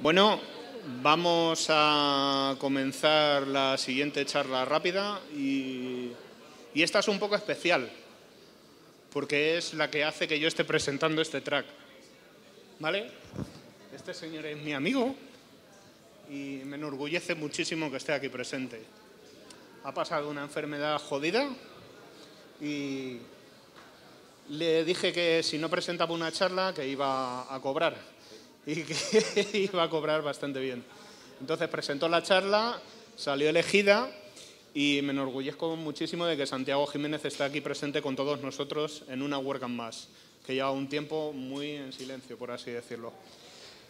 Bueno, vamos a comenzar la siguiente charla rápida y, esta es un poco especial porque es la que hace que yo esté presentando este track. ¿Vale? Este señor es mi amigo y me enorgullece muchísimo que esté aquí presente. Ha pasado una enfermedad jodida y le dije que si no presentaba una charla que iba a cobrar y que iba a cobrar bastante bien. Entonces presentó la charla, salió elegida y me enorgullezco muchísimo de que Santiago Jiménez está aquí presente con todos nosotros en una and más, que lleva un tiempo muy en silencio, por así decirlo.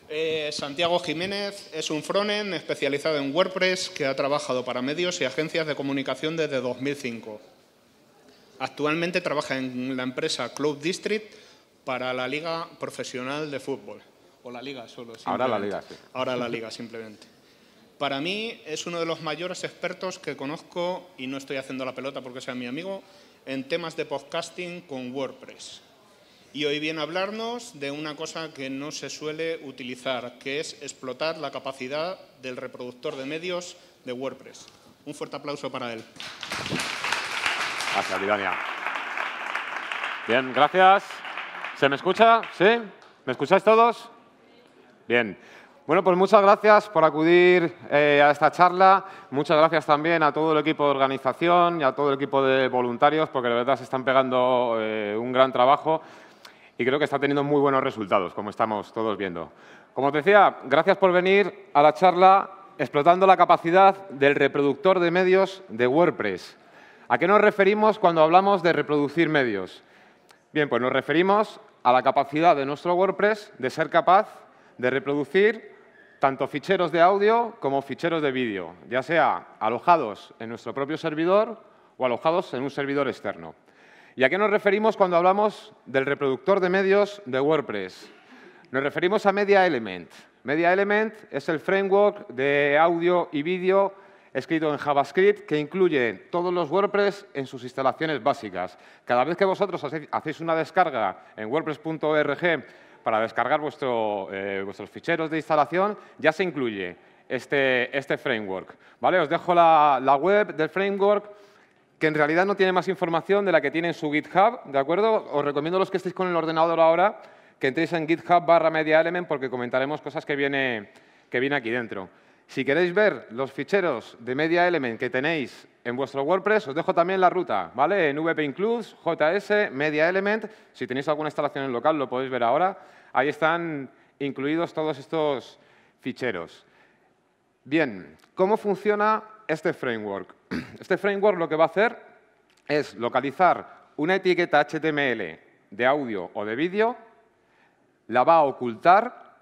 Eh, Santiago Jiménez es un frontend especializado en WordPress que ha trabajado para medios y agencias de comunicación desde 2005. Actualmente trabaja en la empresa Club District para la Liga Profesional de Fútbol o la liga solo. Ahora la liga, sí. Ahora la liga, simplemente. Para mí es uno de los mayores expertos que conozco, y no estoy haciendo la pelota porque sea mi amigo, en temas de podcasting con WordPress. Y hoy viene a hablarnos de una cosa que no se suele utilizar, que es explotar la capacidad del reproductor de medios de WordPress. Un fuerte aplauso para él. Gracias, Lidania. Bien, gracias. ¿Se me escucha? ¿Sí? ¿Me escucháis todos? Bien. Bueno, pues muchas gracias por acudir eh, a esta charla. Muchas gracias también a todo el equipo de organización y a todo el equipo de voluntarios, porque la verdad se están pegando eh, un gran trabajo y creo que está teniendo muy buenos resultados, como estamos todos viendo. Como os decía, gracias por venir a la charla explotando la capacidad del reproductor de medios de WordPress. ¿A qué nos referimos cuando hablamos de reproducir medios? Bien, pues nos referimos a la capacidad de nuestro WordPress de ser capaz de reproducir tanto ficheros de audio como ficheros de vídeo, ya sea alojados en nuestro propio servidor o alojados en un servidor externo. ¿Y a qué nos referimos cuando hablamos del reproductor de medios de WordPress? Nos referimos a Media Element. Media Element es el framework de audio y vídeo escrito en JavaScript que incluye todos los WordPress en sus instalaciones básicas. Cada vez que vosotros hacéis una descarga en wordpress.org para descargar vuestro, eh, vuestros ficheros de instalación, ya se incluye este, este framework. ¿vale? Os dejo la, la, web del framework, que en realidad no tiene más información de la que tiene en su GitHub, ¿de acuerdo? Os recomiendo a los que estéis con el ordenador ahora que entréis en GitHub barra media element porque comentaremos cosas que viene, que viene aquí dentro. Si queréis ver los ficheros de Media Element que tenéis en vuestro WordPress, os dejo también la ruta, ¿vale? En VP Includes, JS, Media Element. Si tenéis alguna instalación en local, lo podéis ver ahora. Ahí están incluidos todos estos ficheros. Bien, ¿cómo funciona este framework? Este framework lo que va a hacer es localizar una etiqueta HTML de audio o de vídeo, la va a ocultar,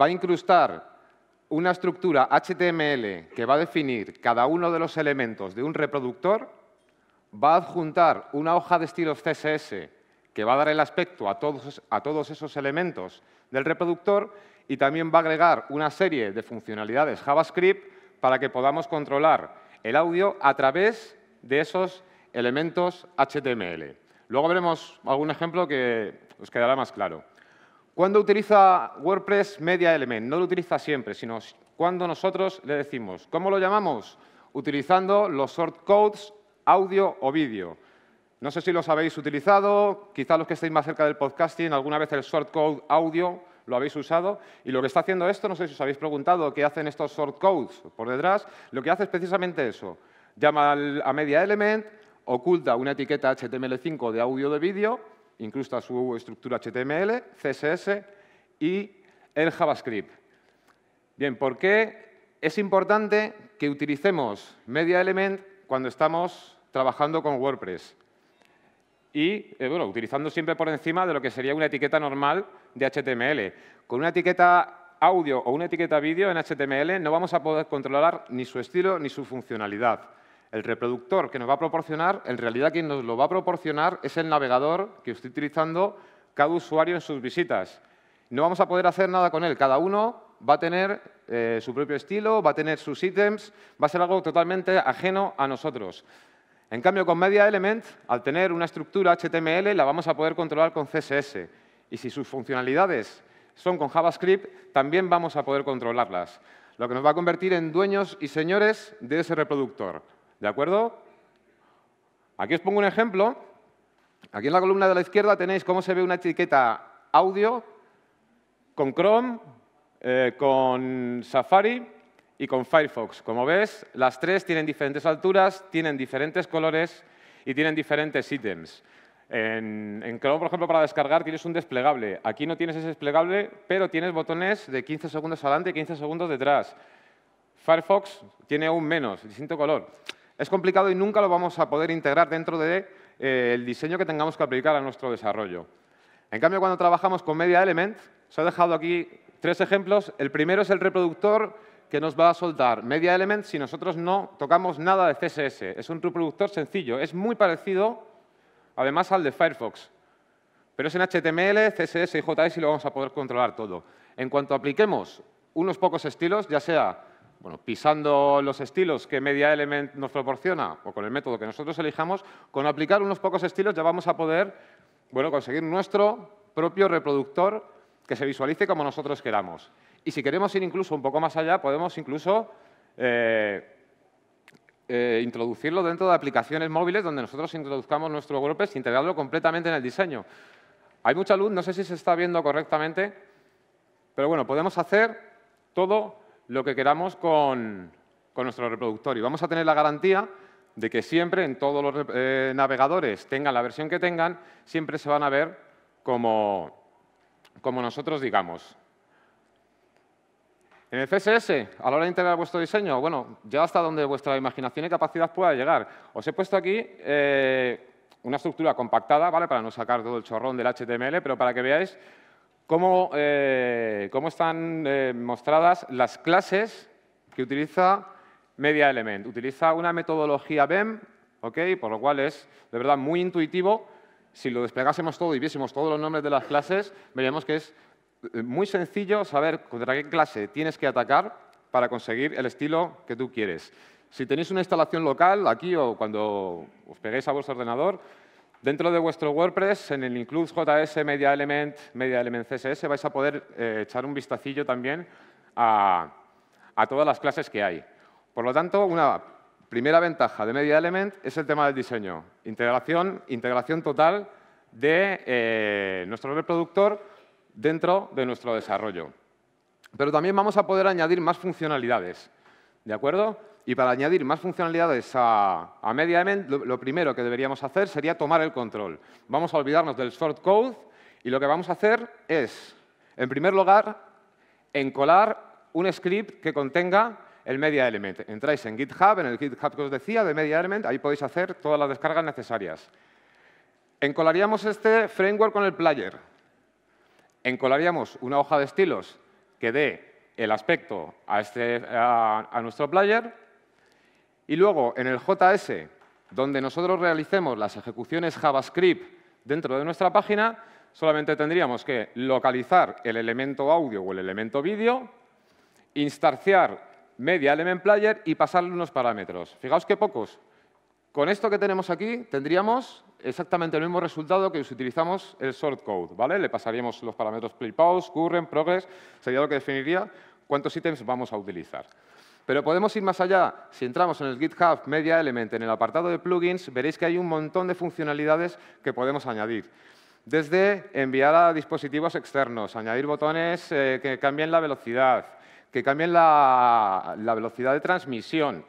va a incrustar una estructura HTML que va a definir cada uno de los elementos de un reproductor, va a adjuntar una hoja de estilos CSS que va a dar el aspecto a todos, esos elementos del reproductor y también va a agregar una serie de funcionalidades JavaScript para que podamos controlar el audio a través de esos elementos HTML. Luego veremos algún ejemplo que os quedará más claro. ¿Cuándo utiliza WordPress Media Element? No lo utiliza siempre, sino cuando nosotros le decimos. ¿Cómo lo llamamos? Utilizando los shortcodes audio o vídeo. No sé si los habéis utilizado, quizá los que estáis más cerca del podcasting, alguna vez el shortcode audio lo habéis usado. Y lo que está haciendo esto, no sé si os habéis preguntado qué hacen estos shortcodes por detrás, lo que hace es precisamente eso. Llama a media element, oculta una etiqueta HTML5 de audio de vídeo, incrusta su estructura HTML, CSS y el JavaScript. Bien, ¿por qué es importante que utilicemos media element cuando estamos trabajando con WordPress? y eh, bueno, utilizando siempre por encima de lo que sería una etiqueta normal de HTML. Con una etiqueta audio o una etiqueta vídeo en HTML no vamos a poder controlar ni su estilo ni su funcionalidad. El reproductor que nos va a proporcionar, en realidad quien nos lo va a proporcionar es el navegador que esté utilizando cada usuario en sus visitas. No vamos a poder hacer nada con él, cada uno va a tener eh, su propio estilo, va a tener sus ítems, va a ser algo totalmente ajeno a nosotros. En cambio, con MediaElement, al tener una estructura HTML, la vamos a poder controlar con CSS. Y si sus funcionalidades son con JavaScript, también vamos a poder controlarlas. Lo que nos va a convertir en dueños y señores de ese reproductor. ¿De acuerdo? Aquí os pongo un ejemplo. Aquí en la columna de la izquierda tenéis cómo se ve una etiqueta audio con Chrome, eh, con Safari y con Firefox. Como ves, las tres tienen diferentes alturas, tienen diferentes colores y tienen diferentes ítems. En, Chrome, por ejemplo, para descargar tienes un desplegable. Aquí no tienes ese desplegable, pero tienes botones de 15 segundos adelante y 15 segundos detrás. Firefox tiene aún menos, distinto color. Es complicado y nunca lo vamos a poder integrar dentro del de, eh, el diseño que tengamos que aplicar a nuestro desarrollo. En cambio, cuando trabajamos con Media Element, os he dejado aquí tres ejemplos. El primero es el reproductor que nos va a soltar Media Element si nosotros no tocamos nada de CSS. Es un reproductor sencillo, es muy parecido además al de Firefox, pero es en HTML, CSS y JS y lo vamos a poder controlar todo. En cuanto apliquemos unos pocos estilos, ya sea pisando los estilos que Media Element nos proporciona o con el método que nosotros elijamos, con aplicar unos pocos estilos ya vamos a poder bueno, conseguir nuestro propio reproductor que se visualice como nosotros queramos. Y si queremos ir incluso un poco más allá, podemos incluso eh, eh, introducirlo dentro de aplicaciones móviles donde nosotros introduzcamos nuestro WordPress e integrarlo completamente en el diseño. Hay mucha luz, no sé si se está viendo correctamente, pero bueno, podemos hacer todo lo que queramos con, nuestro reproductor y vamos a tener la garantía de que siempre en todos los eh, navegadores, tengan la versión que tengan, siempre se van a ver como, como nosotros digamos. En el CSS, a la hora de integrar vuestro diseño, bueno, ya hasta donde vuestra imaginación y capacidad pueda llegar. Os he puesto aquí eh, una estructura compactada, ¿vale? Para no sacar todo el chorrón del HTML, pero para que veáis cómo, eh, cómo están eh, mostradas las clases que utiliza MediaElement. Utiliza una metodología BEM, ¿ok? Por lo cual es, de verdad, muy intuitivo. Si lo desplegásemos todo y viésemos todos los nombres de las clases, veríamos que es eh, muy sencillo saber contra qué clase tienes que atacar para conseguir el estilo que tú quieres. Si tenéis una instalación local, aquí o cuando os peguéis a vuestro ordenador, dentro de vuestro WordPress, en el include JS Media Element, Media Element CSS, vais a poder eh, echar un vistacillo también a, todas las clases que hay. Por lo tanto, una primera ventaja de Media Element es el tema del diseño. Integración, integración total de eh, nuestro reproductor dentro de nuestro desarrollo. Pero también vamos a poder añadir más funcionalidades, ¿de acuerdo? Y para añadir más funcionalidades a, a MediaEvent, lo, primero que deberíamos hacer sería tomar el control. Vamos a olvidarnos del short code. y lo que vamos a hacer es, en primer lugar, encolar un script que contenga el MediaElement. Entráis en GitHub, en el GitHub que os decía de MediaElement, ahí podéis hacer todas las descargas necesarias. Encolaríamos este framework con el player encolaríamos una hoja de estilos que dé el aspecto a, este, nuestro player y luego en el JS, donde nosotros realicemos las ejecuciones JavaScript dentro de nuestra página, solamente tendríamos que localizar el elemento audio o el elemento vídeo, instanciar media element player y pasarle unos parámetros. Fijaos qué pocos. Con esto que tenemos aquí tendríamos exactamente el mismo resultado que si utilizamos el code, ¿vale? Le pasaríamos los parámetros play, pause, current, progress, sería lo que definiría cuántos ítems vamos a utilizar. Pero podemos ir más allá. Si entramos en el GitHub Media Element, en el apartado de plugins, veréis que hay un montón de funcionalidades que podemos añadir. Desde enviar a dispositivos externos, añadir botones eh, que cambien la velocidad, que cambien la velocidad de transmisión,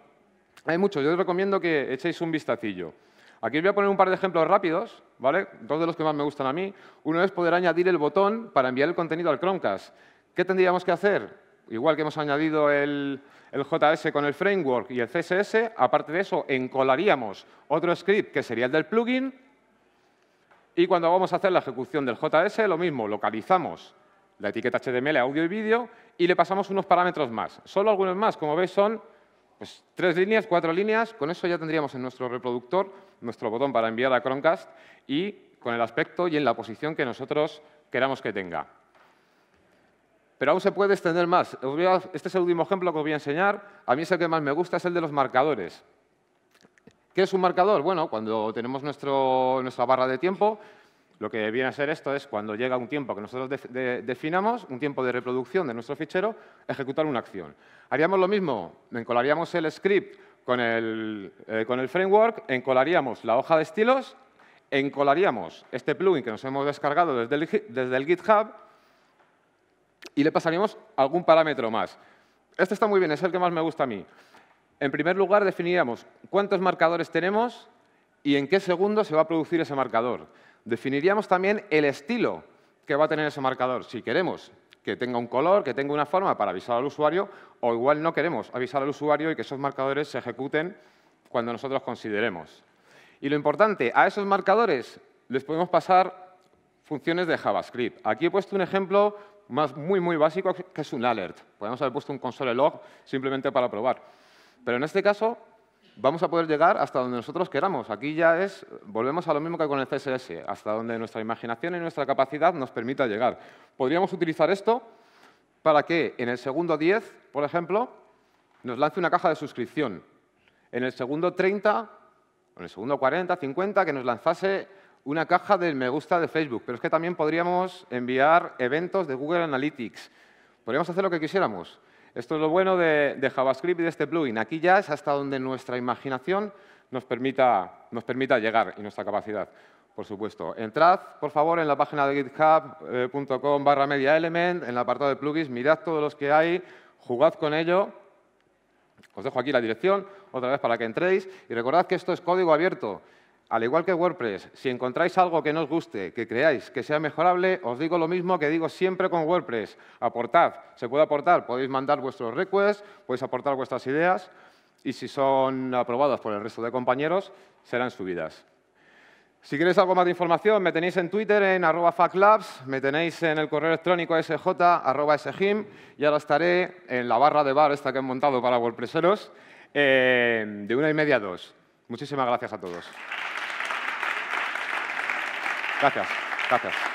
hay muchos, yo os recomiendo que echéis un vistacillo. Aquí os voy a poner un par de ejemplos rápidos, ¿vale? Dos de los que más me gustan a mí. Uno es poder añadir el botón para enviar el contenido al Chromecast. ¿Qué tendríamos que hacer? Igual que hemos añadido el, el JS con el framework y el CSS, aparte de eso, encolaríamos otro script que sería el del plugin y cuando vamos a hacer la ejecución del JS, lo mismo, localizamos la etiqueta HTML, audio y vídeo y le pasamos unos parámetros más. Solo algunos más, como veis, son pues tres líneas, cuatro líneas, con eso ya tendríamos en nuestro reproductor nuestro botón para enviar a Chromecast y con el aspecto y en la posición que nosotros queramos que tenga. Pero aún se puede extender más. Este es el último ejemplo que os voy a enseñar. A mí es el que más me gusta, es el de los marcadores. ¿Qué es un marcador? Bueno, cuando tenemos nuestra barra de tiempo, lo que viene a ser esto es cuando llega un tiempo que nosotros definamos, un tiempo de reproducción de nuestro fichero, ejecutar una acción. Haríamos lo mismo, encolaríamos el script con el, eh, framework, encolaríamos la hoja de estilos, encolaríamos este plugin que nos hemos descargado desde el, desde el GitHub y le pasaríamos algún parámetro más. Este está muy bien, es el que más me gusta a mí. En primer lugar, definiríamos cuántos marcadores tenemos y en qué segundo se va a producir ese marcador. Definiríamos también el estilo que va a tener ese marcador, si queremos que tenga un color, que tenga una forma para avisar al usuario, o igual no queremos avisar al usuario y que esos marcadores se ejecuten cuando nosotros consideremos. Y lo importante, a esos marcadores les podemos pasar funciones de JavaScript. Aquí he puesto un ejemplo más muy, muy básico, que es un alert. Podemos haber puesto un console log simplemente para probar. Pero en este caso, vamos a poder llegar hasta donde nosotros queramos. Aquí ya es, volvemos a lo mismo que con el CSS, hasta donde nuestra imaginación y nuestra capacidad nos permita llegar. Podríamos utilizar esto para que en el segundo 10, por ejemplo, nos lance una caja de suscripción. En el segundo 30, en el segundo 40, 50, que nos lanzase una caja del me gusta de Facebook. Pero es que también podríamos enviar eventos de Google Analytics. Podríamos hacer lo que quisiéramos. Esto es lo bueno de, JavaScript y de este plugin. Aquí ya es hasta donde nuestra imaginación nos permita, nos permita llegar y nuestra capacidad por supuesto. Entrad, por favor, en la página de github.com eh, barra media element, en el apartado de plugins, mirad todos los que hay, jugad con ello. Os dejo aquí la dirección, otra vez para que entréis. Y recordad que esto es código abierto. Al igual que WordPress, si encontráis algo que nos os guste, que creáis que sea mejorable, os digo lo mismo que digo siempre con WordPress. Aportad, se puede aportar, podéis mandar vuestros requests, podéis aportar vuestras ideas y si son aprobadas por el resto de compañeros, serán subidas. Si queréis algo más de información, me tenéis en Twitter en arroba faclabs, me tenéis en el correo electrónico sj y ahora estaré en la barra de bar esta que he montado para WordPresseros eh, de una y media a dos. Muchísimas gracias a todos. Gracias, gracias.